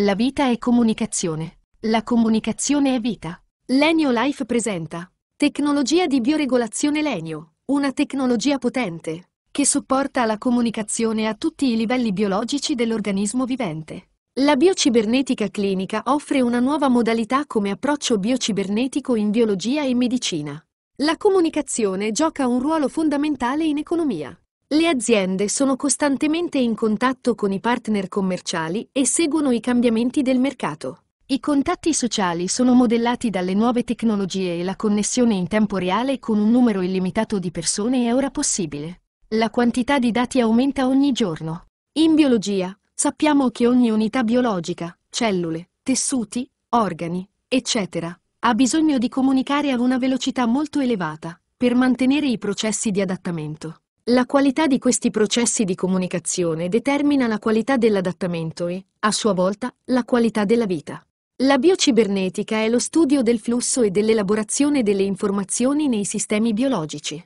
La vita è comunicazione. La comunicazione è vita. Lenio Life presenta Tecnologia di bioregolazione Lenio, una tecnologia potente che supporta la comunicazione a tutti i livelli biologici dell'organismo vivente. La biocibernetica clinica offre una nuova modalità come approccio biocibernetico in biologia e medicina. La comunicazione gioca un ruolo fondamentale in economia, le aziende sono costantemente in contatto con i partner commerciali e seguono i cambiamenti del mercato. I contatti sociali sono modellati dalle nuove tecnologie e la connessione in tempo reale con un numero illimitato di persone è ora possibile. La quantità di dati aumenta ogni giorno. In biologia, sappiamo che ogni unità biologica, cellule, tessuti, organi, eccetera, ha bisogno di comunicare a una velocità molto elevata per mantenere i processi di adattamento. La qualità di questi processi di comunicazione determina la qualità dell'adattamento e, a sua volta, la qualità della vita. La biocibernetica è lo studio del flusso e dell'elaborazione delle informazioni nei sistemi biologici.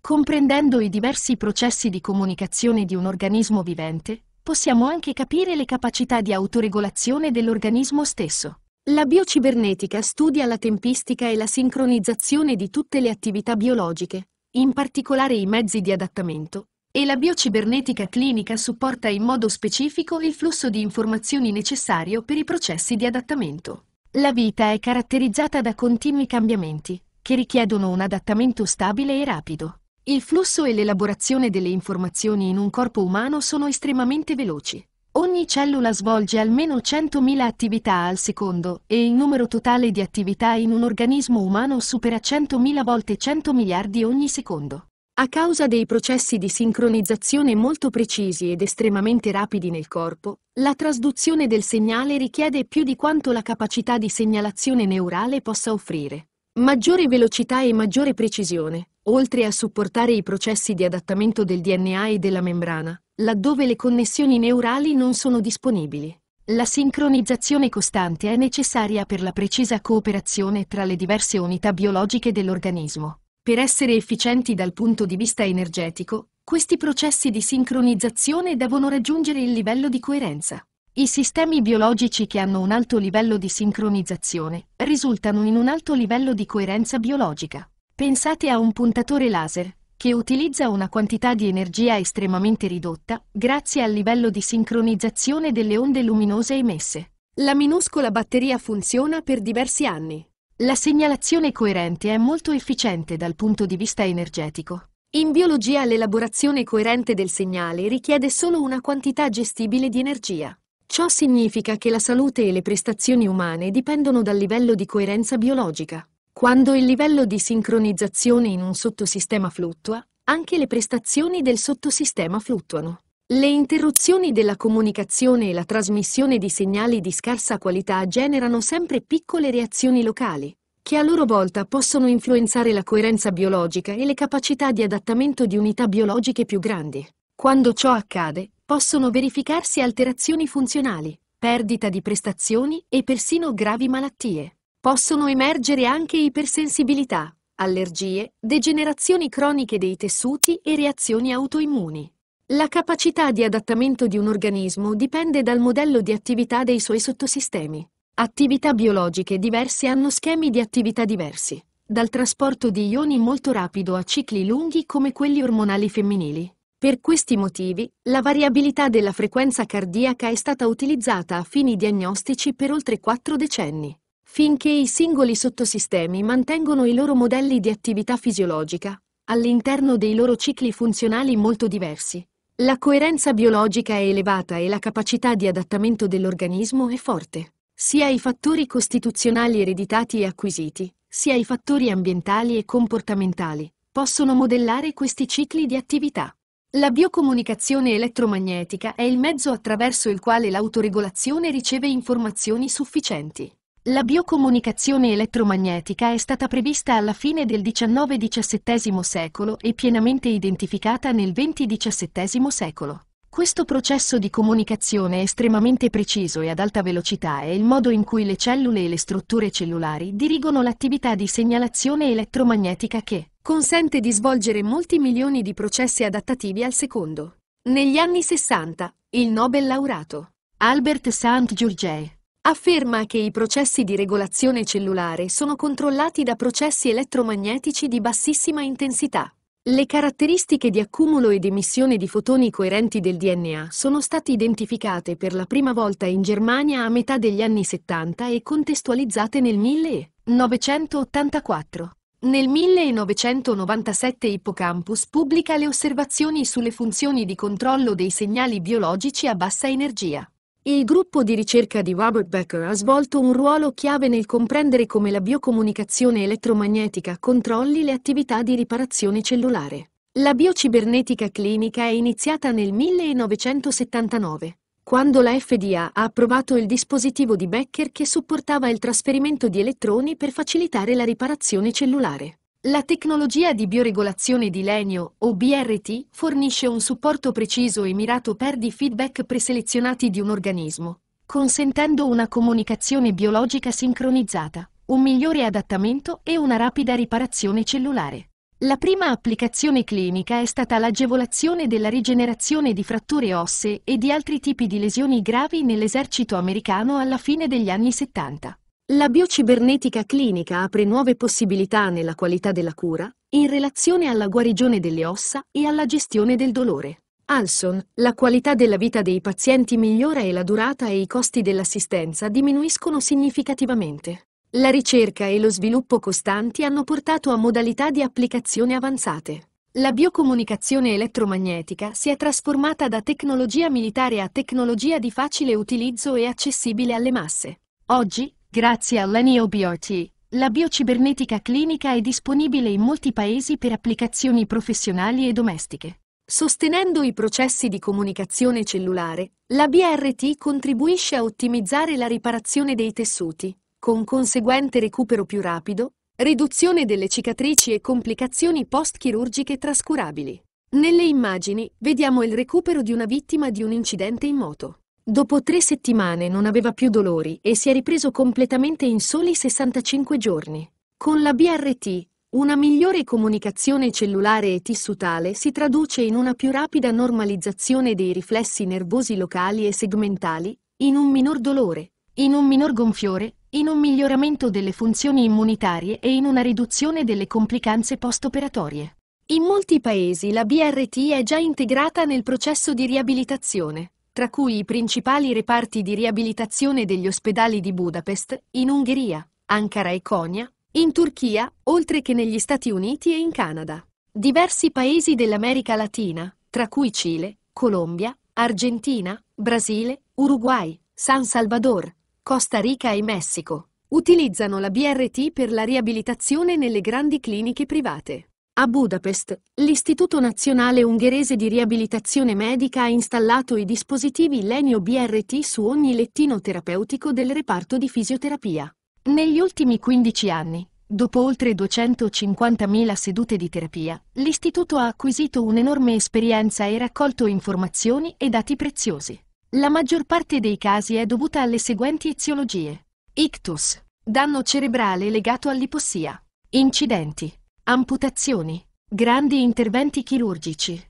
Comprendendo i diversi processi di comunicazione di un organismo vivente, possiamo anche capire le capacità di autoregolazione dell'organismo stesso. La biocibernetica studia la tempistica e la sincronizzazione di tutte le attività biologiche, in particolare i mezzi di adattamento, e la biocibernetica clinica supporta in modo specifico il flusso di informazioni necessario per i processi di adattamento. La vita è caratterizzata da continui cambiamenti, che richiedono un adattamento stabile e rapido. Il flusso e l'elaborazione delle informazioni in un corpo umano sono estremamente veloci. Ogni cellula svolge almeno 100.000 attività al secondo e il numero totale di attività in un organismo umano supera 100.000 volte 100 miliardi ogni secondo. A causa dei processi di sincronizzazione molto precisi ed estremamente rapidi nel corpo, la trasduzione del segnale richiede più di quanto la capacità di segnalazione neurale possa offrire. Maggiore velocità e maggiore precisione, oltre a supportare i processi di adattamento del DNA e della membrana, laddove le connessioni neurali non sono disponibili. La sincronizzazione costante è necessaria per la precisa cooperazione tra le diverse unità biologiche dell'organismo. Per essere efficienti dal punto di vista energetico, questi processi di sincronizzazione devono raggiungere il livello di coerenza. I sistemi biologici che hanno un alto livello di sincronizzazione risultano in un alto livello di coerenza biologica. Pensate a un puntatore laser, che utilizza una quantità di energia estremamente ridotta, grazie al livello di sincronizzazione delle onde luminose emesse. La minuscola batteria funziona per diversi anni. La segnalazione coerente è molto efficiente dal punto di vista energetico. In biologia l'elaborazione coerente del segnale richiede solo una quantità gestibile di energia. Ciò significa che la salute e le prestazioni umane dipendono dal livello di coerenza biologica. Quando il livello di sincronizzazione in un sottosistema fluttua, anche le prestazioni del sottosistema fluttuano. Le interruzioni della comunicazione e la trasmissione di segnali di scarsa qualità generano sempre piccole reazioni locali, che a loro volta possono influenzare la coerenza biologica e le capacità di adattamento di unità biologiche più grandi. Quando ciò accade, possono verificarsi alterazioni funzionali, perdita di prestazioni e persino gravi malattie. Possono emergere anche ipersensibilità, allergie, degenerazioni croniche dei tessuti e reazioni autoimmuni. La capacità di adattamento di un organismo dipende dal modello di attività dei suoi sottosistemi. Attività biologiche diverse hanno schemi di attività diversi, dal trasporto di ioni molto rapido a cicli lunghi come quelli ormonali femminili. Per questi motivi, la variabilità della frequenza cardiaca è stata utilizzata a fini diagnostici per oltre quattro decenni finché i singoli sottosistemi mantengono i loro modelli di attività fisiologica, all'interno dei loro cicli funzionali molto diversi. La coerenza biologica è elevata e la capacità di adattamento dell'organismo è forte, sia i fattori costituzionali ereditati e acquisiti, sia i fattori ambientali e comportamentali, possono modellare questi cicli di attività. La biocomunicazione elettromagnetica è il mezzo attraverso il quale l'autoregolazione riceve informazioni sufficienti la biocomunicazione elettromagnetica è stata prevista alla fine del XIX-XVII secolo e pienamente identificata nel XX-XVII secolo. Questo processo di comunicazione estremamente preciso e ad alta velocità è il modo in cui le cellule e le strutture cellulari dirigono l'attività di segnalazione elettromagnetica che consente di svolgere molti milioni di processi adattativi al secondo. Negli anni 60, il Nobel laureato Albert Saint-Georges afferma che i processi di regolazione cellulare sono controllati da processi elettromagnetici di bassissima intensità. Le caratteristiche di accumulo ed emissione di fotoni coerenti del DNA sono state identificate per la prima volta in Germania a metà degli anni 70 e contestualizzate nel 1984. Nel 1997 Hippocampus pubblica le osservazioni sulle funzioni di controllo dei segnali biologici a bassa energia. Il gruppo di ricerca di Robert Becker ha svolto un ruolo chiave nel comprendere come la biocomunicazione elettromagnetica controlli le attività di riparazione cellulare. La biocibernetica clinica è iniziata nel 1979, quando la FDA ha approvato il dispositivo di Becker che supportava il trasferimento di elettroni per facilitare la riparazione cellulare. La tecnologia di bioregolazione di legno, o BRT, fornisce un supporto preciso e mirato per di feedback preselezionati di un organismo, consentendo una comunicazione biologica sincronizzata, un migliore adattamento e una rapida riparazione cellulare. La prima applicazione clinica è stata l'agevolazione della rigenerazione di fratture ossee e di altri tipi di lesioni gravi nell'esercito americano alla fine degli anni 70. La biocibernetica clinica apre nuove possibilità nella qualità della cura, in relazione alla guarigione delle ossa e alla gestione del dolore. Alson, la qualità della vita dei pazienti migliora e la durata e i costi dell'assistenza diminuiscono significativamente. La ricerca e lo sviluppo costanti hanno portato a modalità di applicazione avanzate. La biocomunicazione elettromagnetica si è trasformata da tecnologia militare a tecnologia di facile utilizzo e accessibile alle masse. Oggi, Grazie all'Enio BRT, la biocibernetica clinica è disponibile in molti paesi per applicazioni professionali e domestiche. Sostenendo i processi di comunicazione cellulare, la BRT contribuisce a ottimizzare la riparazione dei tessuti, con conseguente recupero più rapido, riduzione delle cicatrici e complicazioni post-chirurgiche trascurabili. Nelle immagini vediamo il recupero di una vittima di un incidente in moto. Dopo tre settimane non aveva più dolori e si è ripreso completamente in soli 65 giorni. Con la BRT, una migliore comunicazione cellulare e tissutale si traduce in una più rapida normalizzazione dei riflessi nervosi locali e segmentali, in un minor dolore, in un minor gonfiore, in un miglioramento delle funzioni immunitarie e in una riduzione delle complicanze post-operatorie. In molti paesi la BRT è già integrata nel processo di riabilitazione tra cui i principali reparti di riabilitazione degli ospedali di Budapest, in Ungheria, Ankara e Konya, in Turchia, oltre che negli Stati Uniti e in Canada. Diversi paesi dell'America Latina, tra cui Cile, Colombia, Argentina, Brasile, Uruguay, San Salvador, Costa Rica e Messico, utilizzano la BRT per la riabilitazione nelle grandi cliniche private. A Budapest, l'Istituto Nazionale Ungherese di Riabilitazione Medica ha installato i dispositivi Lenio BRT su ogni lettino terapeutico del reparto di fisioterapia. Negli ultimi 15 anni, dopo oltre 250.000 sedute di terapia, l'Istituto ha acquisito un'enorme esperienza e raccolto informazioni e dati preziosi. La maggior parte dei casi è dovuta alle seguenti eziologie. Ictus, danno cerebrale legato all'ipossia, incidenti, amputazioni, grandi interventi chirurgici,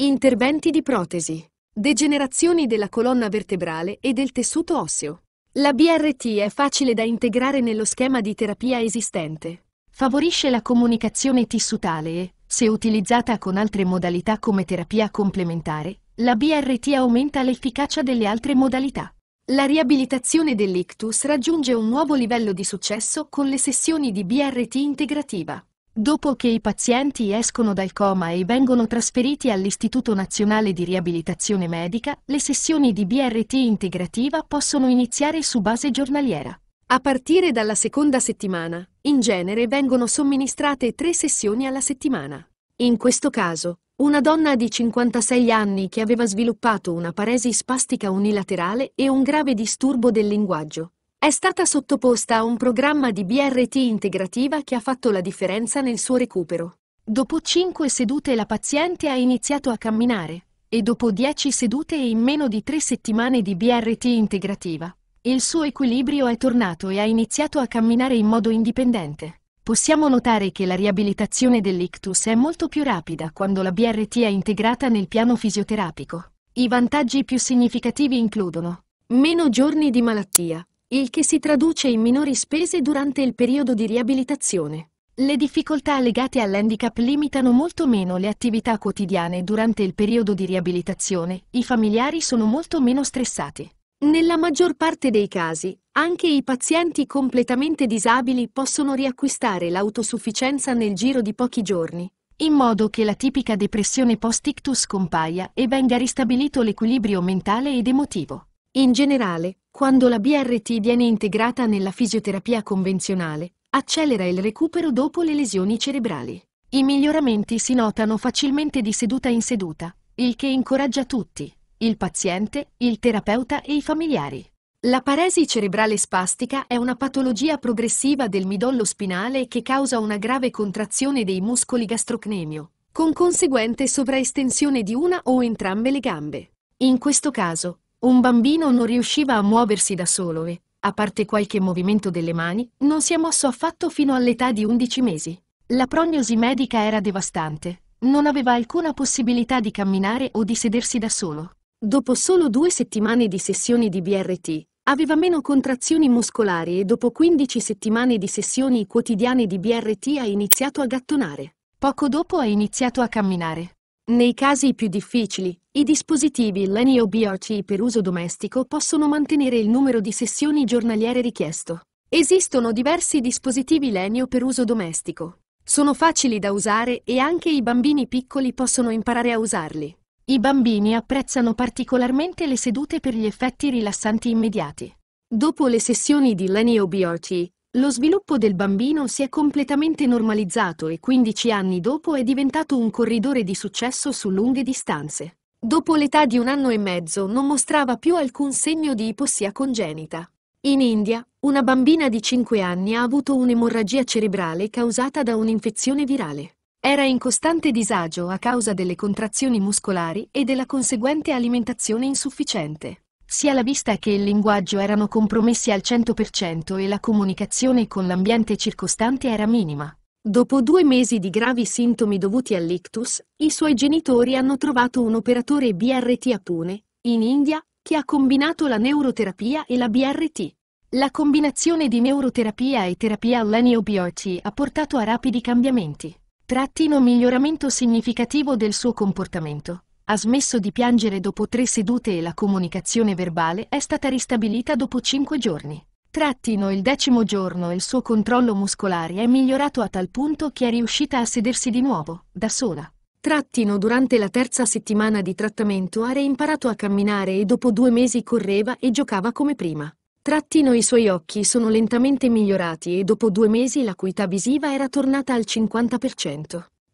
interventi di protesi, degenerazioni della colonna vertebrale e del tessuto osseo. La BRT è facile da integrare nello schema di terapia esistente. Favorisce la comunicazione tissutale e, se utilizzata con altre modalità come terapia complementare, la BRT aumenta l'efficacia delle altre modalità. La riabilitazione dell'ictus raggiunge un nuovo livello di successo con le sessioni di BRT integrativa. Dopo che i pazienti escono dal coma e vengono trasferiti all'Istituto Nazionale di Riabilitazione Medica, le sessioni di BRT integrativa possono iniziare su base giornaliera. A partire dalla seconda settimana, in genere vengono somministrate tre sessioni alla settimana. In questo caso, una donna di 56 anni che aveva sviluppato una paresi spastica unilaterale e un grave disturbo del linguaggio, è stata sottoposta a un programma di BRT integrativa che ha fatto la differenza nel suo recupero. Dopo 5 sedute la paziente ha iniziato a camminare e dopo 10 sedute e in meno di 3 settimane di BRT integrativa, il suo equilibrio è tornato e ha iniziato a camminare in modo indipendente. Possiamo notare che la riabilitazione dell'ictus è molto più rapida quando la BRT è integrata nel piano fisioterapico. I vantaggi più significativi includono meno giorni di malattia, il che si traduce in minori spese durante il periodo di riabilitazione. Le difficoltà legate all'handicap limitano molto meno le attività quotidiane durante il periodo di riabilitazione, i familiari sono molto meno stressati. Nella maggior parte dei casi, anche i pazienti completamente disabili possono riacquistare l'autosufficienza nel giro di pochi giorni, in modo che la tipica depressione post-ictus compaia e venga ristabilito l'equilibrio mentale ed emotivo. In generale, quando la BRT viene integrata nella fisioterapia convenzionale, accelera il recupero dopo le lesioni cerebrali. I miglioramenti si notano facilmente di seduta in seduta, il che incoraggia tutti, il paziente, il terapeuta e i familiari. La paresi cerebrale spastica è una patologia progressiva del midollo spinale che causa una grave contrazione dei muscoli gastrocnemio, con conseguente sovraestensione di una o entrambe le gambe. In questo caso, un bambino non riusciva a muoversi da solo e, a parte qualche movimento delle mani, non si è mosso affatto fino all'età di 11 mesi. La prognosi medica era devastante. Non aveva alcuna possibilità di camminare o di sedersi da solo. Dopo solo due settimane di sessioni di BRT, aveva meno contrazioni muscolari e dopo 15 settimane di sessioni quotidiane di BRT ha iniziato a gattonare. Poco dopo ha iniziato a camminare. Nei casi più difficili, i dispositivi Lenio BRT per uso domestico possono mantenere il numero di sessioni giornaliere richiesto. Esistono diversi dispositivi Lenio per uso domestico. Sono facili da usare e anche i bambini piccoli possono imparare a usarli. I bambini apprezzano particolarmente le sedute per gli effetti rilassanti immediati. Dopo le sessioni di Lenio BRT, lo sviluppo del bambino si è completamente normalizzato e 15 anni dopo è diventato un corridore di successo su lunghe distanze dopo l'età di un anno e mezzo non mostrava più alcun segno di ipossia congenita. In India, una bambina di 5 anni ha avuto un'emorragia cerebrale causata da un'infezione virale. Era in costante disagio a causa delle contrazioni muscolari e della conseguente alimentazione insufficiente. Sia la vista che il linguaggio erano compromessi al 100% e la comunicazione con l'ambiente circostante era minima. Dopo due mesi di gravi sintomi dovuti all'ictus, i suoi genitori hanno trovato un operatore BRT a Pune, in India, che ha combinato la neuroterapia e la BRT. La combinazione di neuroterapia e terapia all'NOBRT ha portato a rapidi cambiamenti. Trattino miglioramento significativo del suo comportamento. Ha smesso di piangere dopo tre sedute e la comunicazione verbale è stata ristabilita dopo cinque giorni. Trattino il decimo giorno il suo controllo muscolare è migliorato a tal punto che è riuscita a sedersi di nuovo, da sola. Trattino durante la terza settimana di trattamento ha reimparato a camminare e dopo due mesi correva e giocava come prima. Trattino i suoi occhi sono lentamente migliorati e dopo due mesi l'acuità visiva era tornata al 50%.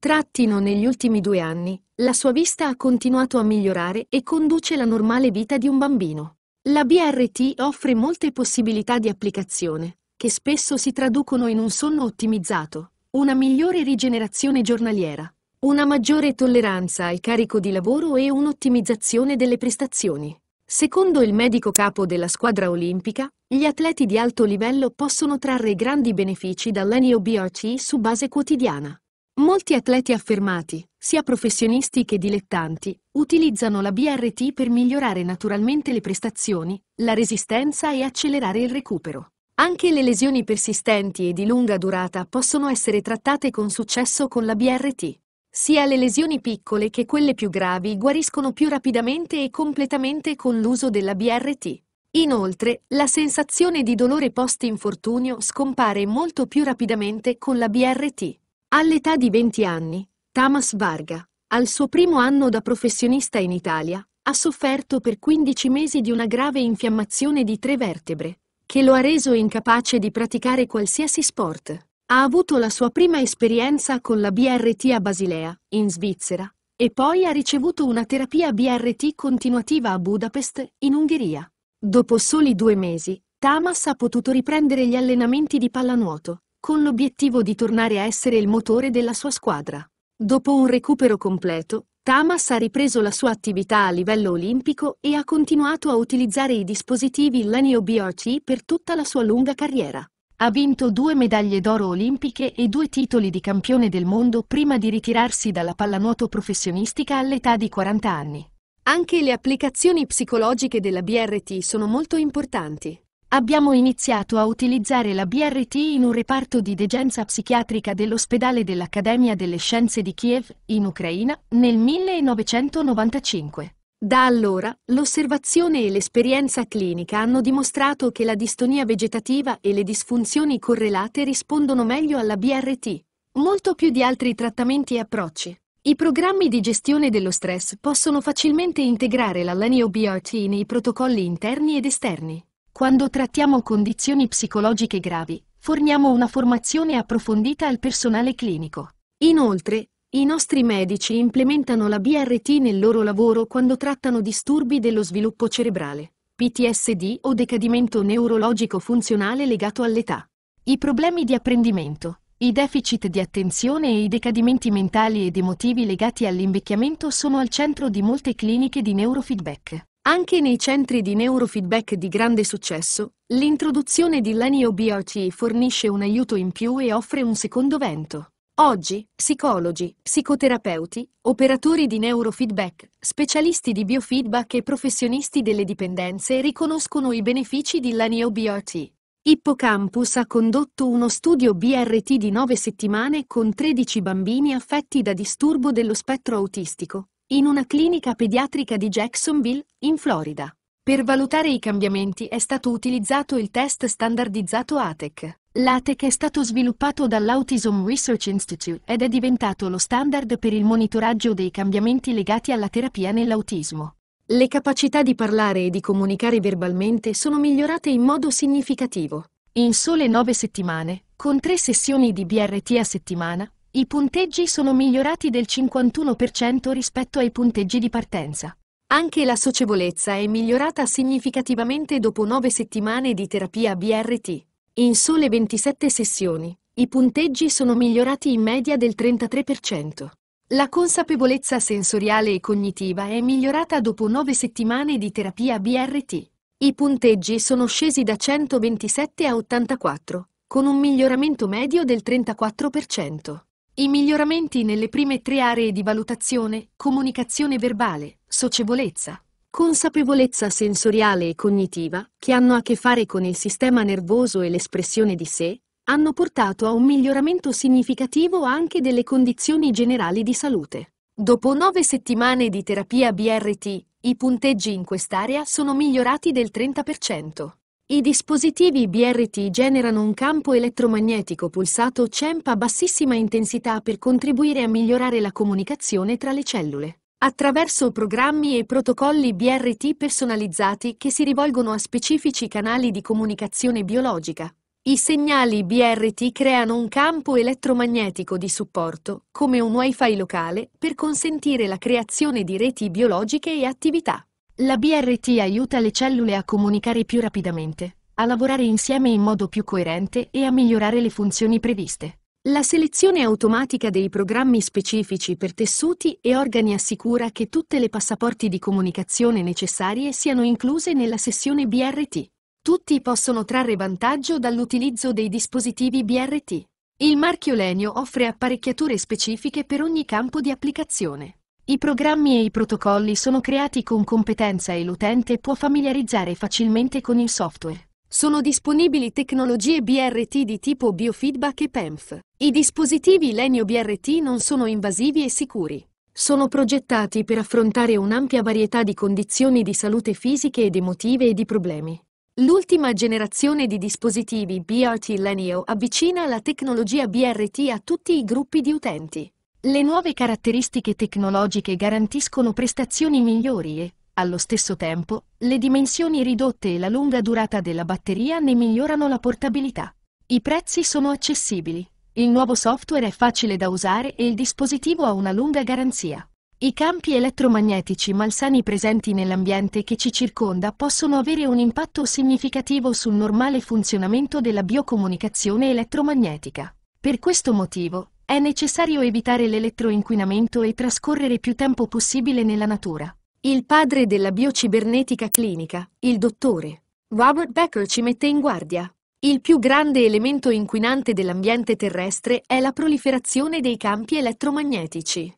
Trattino negli ultimi due anni, la sua vista ha continuato a migliorare e conduce la normale vita di un bambino. La BRT offre molte possibilità di applicazione, che spesso si traducono in un sonno ottimizzato, una migliore rigenerazione giornaliera, una maggiore tolleranza al carico di lavoro e un'ottimizzazione delle prestazioni. Secondo il medico capo della squadra olimpica, gli atleti di alto livello possono trarre grandi benefici BRT su base quotidiana. Molti atleti affermati, sia professionisti che dilettanti, utilizzano la BRT per migliorare naturalmente le prestazioni, la resistenza e accelerare il recupero. Anche le lesioni persistenti e di lunga durata possono essere trattate con successo con la BRT. Sia le lesioni piccole che quelle più gravi guariscono più rapidamente e completamente con l'uso della BRT. Inoltre, la sensazione di dolore post-infortunio scompare molto più rapidamente con la BRT. All'età di 20 anni, Tamas Varga, al suo primo anno da professionista in Italia, ha sofferto per 15 mesi di una grave infiammazione di tre vertebre, che lo ha reso incapace di praticare qualsiasi sport. Ha avuto la sua prima esperienza con la BRT a Basilea, in Svizzera, e poi ha ricevuto una terapia BRT continuativa a Budapest, in Ungheria. Dopo soli due mesi, Tamas ha potuto riprendere gli allenamenti di pallanuoto, con l'obiettivo di tornare a essere il motore della sua squadra. Dopo un recupero completo, Tamas ha ripreso la sua attività a livello olimpico e ha continuato a utilizzare i dispositivi Lenio BRT per tutta la sua lunga carriera. Ha vinto due medaglie d'oro olimpiche e due titoli di campione del mondo prima di ritirarsi dalla pallanuoto professionistica all'età di 40 anni. Anche le applicazioni psicologiche della BRT sono molto importanti abbiamo iniziato a utilizzare la BRT in un reparto di degenza psichiatrica dell'ospedale dell'Accademia delle Scienze di Kiev, in Ucraina, nel 1995. Da allora, l'osservazione e l'esperienza clinica hanno dimostrato che la distonia vegetativa e le disfunzioni correlate rispondono meglio alla BRT, molto più di altri trattamenti e approcci. I programmi di gestione dello stress possono facilmente integrare la Lenio BRT nei protocolli interni ed esterni. Quando trattiamo condizioni psicologiche gravi, forniamo una formazione approfondita al personale clinico. Inoltre, i nostri medici implementano la BRT nel loro lavoro quando trattano disturbi dello sviluppo cerebrale, PTSD o decadimento neurologico funzionale legato all'età. I problemi di apprendimento, i deficit di attenzione e i decadimenti mentali ed emotivi legati all'invecchiamento sono al centro di molte cliniche di neurofeedback. Anche nei centri di neurofeedback di grande successo, l'introduzione di Lenio BRT fornisce un aiuto in più e offre un secondo vento. Oggi, psicologi, psicoterapeuti, operatori di neurofeedback, specialisti di biofeedback e professionisti delle dipendenze riconoscono i benefici di Lenio BRT. Hippocampus ha condotto uno studio BRT di 9 settimane con 13 bambini affetti da disturbo dello spettro autistico, in una clinica pediatrica di Jacksonville, in Florida. Per valutare i cambiamenti è stato utilizzato il test standardizzato ATEC. L'ATEC è stato sviluppato dall'Autism Research Institute ed è diventato lo standard per il monitoraggio dei cambiamenti legati alla terapia nell'autismo. Le capacità di parlare e di comunicare verbalmente sono migliorate in modo significativo. In sole nove settimane, con tre sessioni di BRT a settimana, i punteggi sono migliorati del 51% rispetto ai punteggi di partenza. Anche la socievolezza è migliorata significativamente dopo 9 settimane di terapia BRT. In sole 27 sessioni, i punteggi sono migliorati in media del 33%. La consapevolezza sensoriale e cognitiva è migliorata dopo 9 settimane di terapia BRT. I punteggi sono scesi da 127 a 84, con un miglioramento medio del 34%. I miglioramenti nelle prime tre aree di valutazione, comunicazione verbale, socievolezza, consapevolezza sensoriale e cognitiva, che hanno a che fare con il sistema nervoso e l'espressione di sé, hanno portato a un miglioramento significativo anche delle condizioni generali di salute. Dopo nove settimane di terapia BRT, i punteggi in quest'area sono migliorati del 30%. I dispositivi BRT generano un campo elettromagnetico pulsato CEMP a bassissima intensità per contribuire a migliorare la comunicazione tra le cellule attraverso programmi e protocolli BRT personalizzati che si rivolgono a specifici canali di comunicazione biologica. I segnali BRT creano un campo elettromagnetico di supporto, come un wifi locale, per consentire la creazione di reti biologiche e attività. La BRT aiuta le cellule a comunicare più rapidamente, a lavorare insieme in modo più coerente e a migliorare le funzioni previste. La selezione automatica dei programmi specifici per tessuti e organi assicura che tutte le passaporti di comunicazione necessarie siano incluse nella sessione BRT. Tutti possono trarre vantaggio dall'utilizzo dei dispositivi BRT. Il marchio Lenio offre apparecchiature specifiche per ogni campo di applicazione. I programmi e i protocolli sono creati con competenza e l'utente può familiarizzare facilmente con il software. Sono disponibili tecnologie BRT di tipo biofeedback e PEMF. I dispositivi Lenio BRT non sono invasivi e sicuri. Sono progettati per affrontare un'ampia varietà di condizioni di salute fisiche ed emotive e di problemi. L'ultima generazione di dispositivi BRT Lenio avvicina la tecnologia BRT a tutti i gruppi di utenti. Le nuove caratteristiche tecnologiche garantiscono prestazioni migliori e, allo stesso tempo, le dimensioni ridotte e la lunga durata della batteria ne migliorano la portabilità. I prezzi sono accessibili, il nuovo software è facile da usare e il dispositivo ha una lunga garanzia. I campi elettromagnetici malsani presenti nell'ambiente che ci circonda possono avere un impatto significativo sul normale funzionamento della biocomunicazione elettromagnetica. Per questo motivo, è necessario evitare l'elettroinquinamento e trascorrere più tempo possibile nella natura. Il padre della biocibernetica clinica, il dottore Robert Becker ci mette in guardia. Il più grande elemento inquinante dell'ambiente terrestre è la proliferazione dei campi elettromagnetici.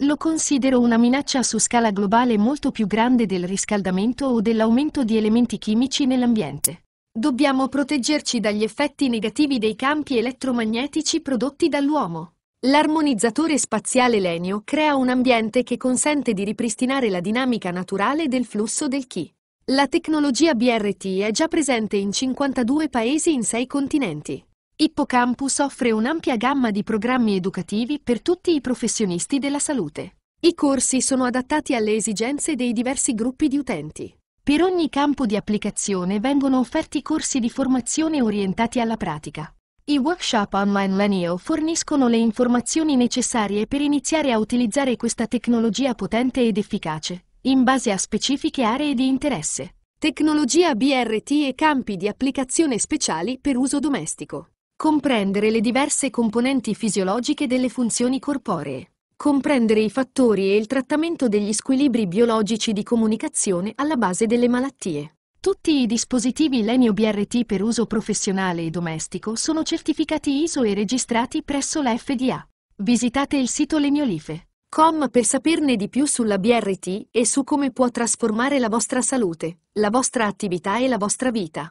Lo considero una minaccia su scala globale molto più grande del riscaldamento o dell'aumento di elementi chimici nell'ambiente. Dobbiamo proteggerci dagli effetti negativi dei campi elettromagnetici prodotti dall'uomo. L'armonizzatore spaziale Lenio crea un ambiente che consente di ripristinare la dinamica naturale del flusso del chi. La tecnologia BRT è già presente in 52 paesi in 6 continenti. Ippocampus offre un'ampia gamma di programmi educativi per tutti i professionisti della salute. I corsi sono adattati alle esigenze dei diversi gruppi di utenti. Per ogni campo di applicazione vengono offerti corsi di formazione orientati alla pratica. I workshop online Lenio forniscono le informazioni necessarie per iniziare a utilizzare questa tecnologia potente ed efficace, in base a specifiche aree di interesse. Tecnologia BRT e campi di applicazione speciali per uso domestico. Comprendere le diverse componenti fisiologiche delle funzioni corporee comprendere i fattori e il trattamento degli squilibri biologici di comunicazione alla base delle malattie. Tutti i dispositivi Lenio BRT per uso professionale e domestico sono certificati ISO e registrati presso la FDA. Visitate il sito leniolife.com per saperne di più sulla BRT e su come può trasformare la vostra salute, la vostra attività e la vostra vita.